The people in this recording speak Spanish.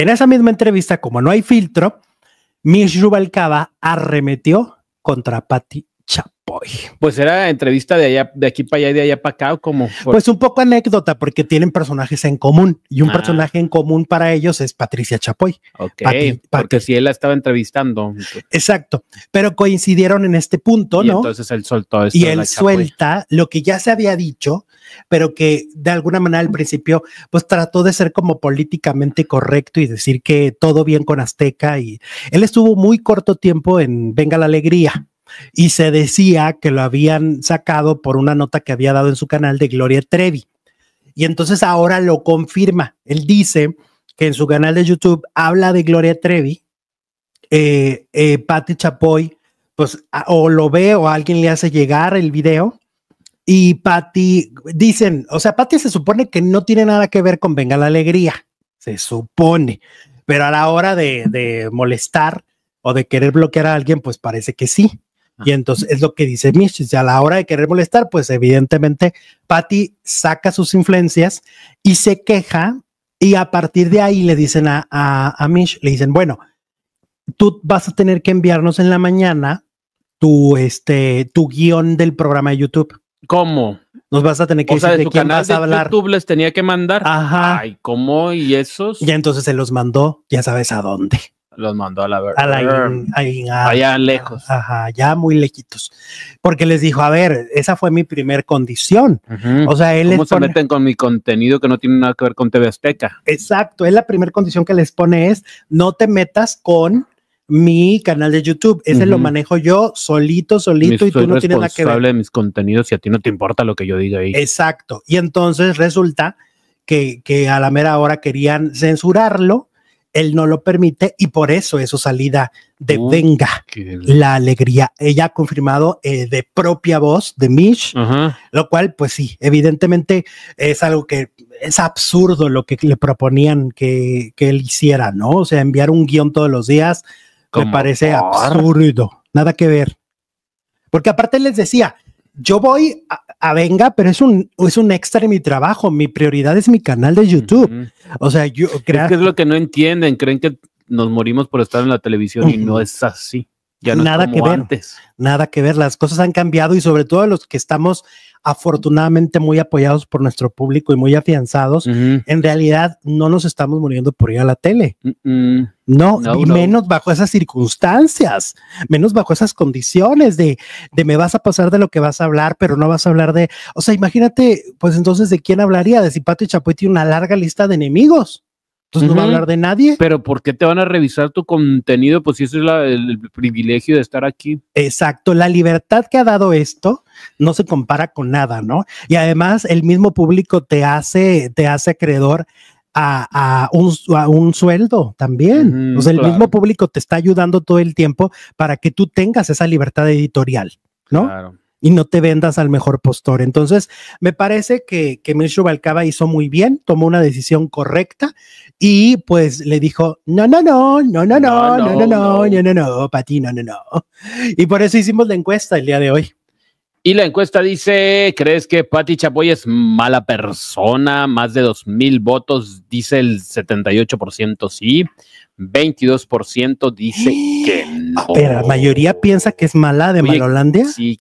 En esa misma entrevista, como no hay filtro, Mish Rubalcaba arremetió contra Patti Chap. Pues era entrevista de allá, de aquí para allá y de allá para acá, como. Pues un poco anécdota, porque tienen personajes en común y un ah. personaje en común para ellos es Patricia Chapoy. porque si él la estaba entrevistando. Exacto, pero coincidieron en este punto, y ¿no? Entonces él soltó esto Y él suelta lo que ya se había dicho, pero que de alguna manera al principio, pues trató de ser como políticamente correcto y decir que todo bien con Azteca. Y él estuvo muy corto tiempo en Venga la Alegría y se decía que lo habían sacado por una nota que había dado en su canal de Gloria Trevi. Y entonces ahora lo confirma. Él dice que en su canal de YouTube habla de Gloria Trevi, eh, eh Patti Chapoy, pues o lo ve o alguien le hace llegar el video. Y Patti, dicen, o sea, Patti se supone que no tiene nada que ver con Venga la Alegría, se supone, pero a la hora de molestar o de querer bloquear a alguien, pues parece que sí. Y entonces es lo que dice Mish y a la hora de querer molestar, pues evidentemente Patty saca sus influencias y se queja y a partir de ahí le dicen a, a, Mish, le dicen, bueno, tú vas a tener que enviarnos en la mañana tu, este, tu guión del programa de YouTube. ¿Cómo? Nos vas a tener que decir de, quién vas a hablar. De YouTube les tenía que mandar. Ajá. Ay, ¿cómo? ¿Y esos? Y entonces se los mandó, ya sabes a dónde los mandó a la verga. allá lejos. Ajá, ya muy lejitos. Porque les dijo, a ver, esa fue mi primer condición. O sea, él ¿Cómo se meten con mi contenido que no tiene nada que ver con TV Azteca? Exacto, es la primera condición que les pone es, no te metas con mi canal de YouTube. Ese lo manejo yo solito, solito, y tú no tienes nada que ver. responsable de mis contenidos y a ti no te importa lo que yo diga ahí. Exacto. Y entonces resulta que a la mera hora querían censurarlo él no lo permite y por eso es su salida de oh, Venga, la alegría. Ella ha confirmado eh, de propia voz de Mish, lo cual, pues sí, evidentemente es algo que es absurdo lo que le proponían que, que él hiciera, ¿no? O sea, enviar un guión todos los días me parece absurdo, nada que ver. Porque aparte les decía, yo voy a, venga, pero es un, es un extra de mi trabajo. Mi prioridad es mi canal de YouTube. O sea, yo creo que es lo que no entienden. Creen que nos morimos por estar en la televisión y no es así nada que ver, nada que ver, las cosas han cambiado y sobre todo los que estamos afortunadamente muy apoyados por nuestro público y muy afianzados, en realidad no nos estamos muriendo por ir a la tele. No, y menos bajo esas circunstancias, menos bajo esas condiciones de, de me vas a pasar de lo que vas a hablar, pero no vas a hablar de, o sea, imagínate, pues entonces de quién hablaría, de si Pato y Chapoy tiene una larga lista de enemigos. Entonces no va a hablar de nadie. Pero ¿por qué te van a revisar tu contenido? Pues si eso es el privilegio de estar aquí. Exacto, la libertad que ha dado esto no se compara con nada, ¿no? Y además el mismo público te hace, te hace acreedor a, un, sueldo también. o sea, el mismo público te está ayudando todo el tiempo para que tú tengas esa libertad editorial, ¿no? Y no te vendas al mejor postor. Entonces, me parece que, que Mircho Balcaba hizo muy bien, tomó una decisión correcta. Y pues le dijo, no, no, no, no, no, no, no, no, no, no, no, no, Pati, no, no, no. Y por eso hicimos la encuesta el día de hoy. Y la encuesta dice, ¿crees que Pati Chapoy es mala persona? Más de 2.000 votos, dice el 78% sí, 22% dice que no. Pero la mayoría piensa que es mala de Oye, Malolandia. Sí,